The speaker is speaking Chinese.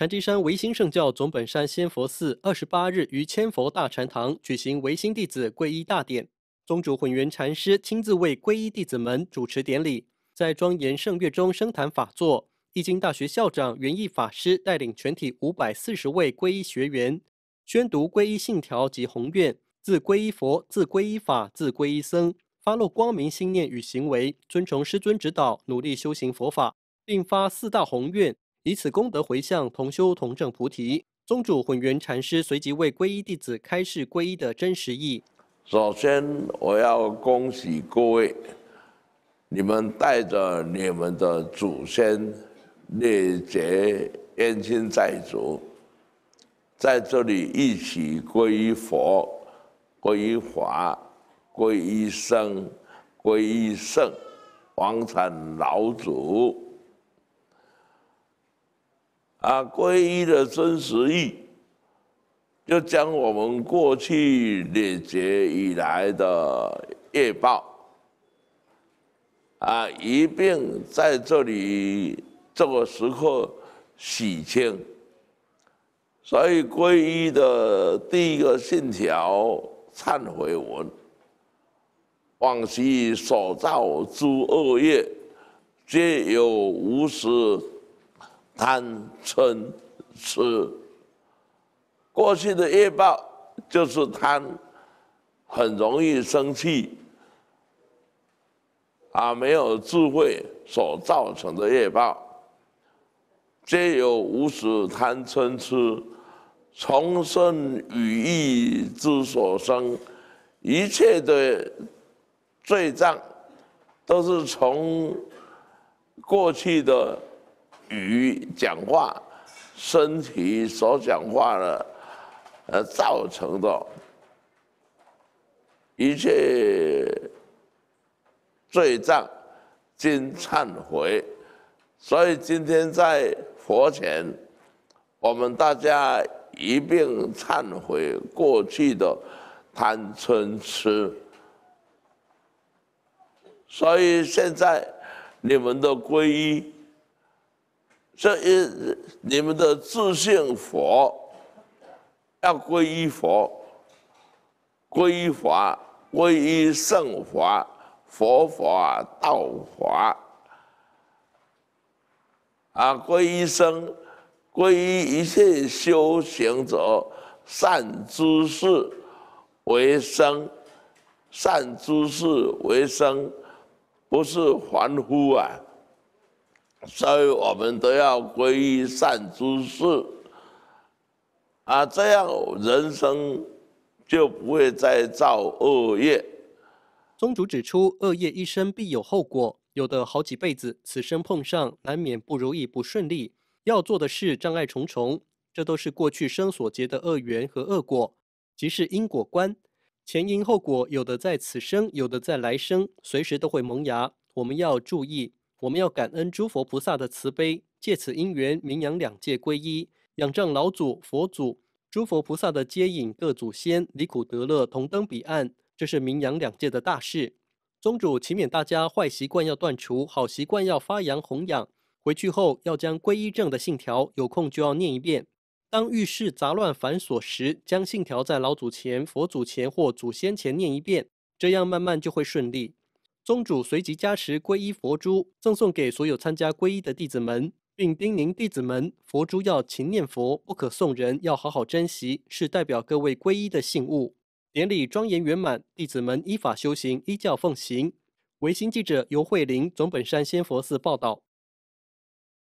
禅机山唯心圣教总本山仙佛寺二十八日于千佛大禅堂举行维新弟子皈依大典，宗主混元禅师亲自为皈依弟子们主持典礼，在庄严圣乐中升坛法座。易经大学校长圆义法师带领全体五百四十位皈依学员，宣读皈依信条及宏愿，自皈依佛，自皈依法，自皈依僧，发露光明心念与行为，遵从师尊指导，努力修行佛法，并发四大宏愿。以此功德回向，同修同证菩提。宗主混元禅师随即为皈依弟子开示皈依的真实意。首先，我要恭喜各位，你们带着你们的祖先、列杰先亲在主，在这里一起皈依佛、皈依法、皈依僧、皈依圣王禅老祖。啊，皈依的真实意，就将我们过去累劫以来的业报，啊，一并在这里这个时刻洗清。所以，皈依的第一个信条、忏悔文，往昔所造诸恶业，皆有无始。贪嗔痴，过去的业报就是贪，很容易生气，啊，没有智慧所造成的业报，皆由无始贪嗔痴，从生语意之所生，一切的罪障，都是从过去的。语讲话，身体所讲话的，呃，造成的，一切罪障，经忏悔。所以今天在佛前，我们大家一并忏悔过去的贪嗔痴。所以现在你们的皈依。这一，你们的自信佛要皈依佛，皈依法，皈依圣法，佛法道法啊，皈依僧，皈依一切修行者，善知识为生，善知识为生，不是凡夫啊。所以我们都要归依善知识，啊，这样人生就不会再造恶业。宗主指出，恶业一生必有后果，有的好几辈子，此生碰上难免不如意不顺利，要做的事障碍重重，这都是过去生所结的恶缘和恶果，即是因果观，前因后果，有的在此生，有的在来生，随时都会萌芽，我们要注意。我们要感恩诸佛菩萨的慈悲，借此因缘，明扬两界归一，仰仗老祖、佛祖、诸佛菩萨的接引，各祖先离苦得乐，同登彼岸。这是明扬两界的大事。宗主勤勉，大家坏习惯要断除，好习惯要发扬弘扬。回去后要将皈依证的信条，有空就要念一遍。当遇事杂乱繁琐时，将信条在老祖前、佛祖前或祖先前念一遍，这样慢慢就会顺利。宗主随即加持皈依佛珠，赠送给所有参加皈依的弟子们，并叮咛弟子们：佛珠要勤念佛，不可送人，要好好珍惜，是代表各位皈依的信物。典礼庄严圆满，弟子们依法修行，依教奉行。维新记者由惠玲，总本山仙佛寺报道。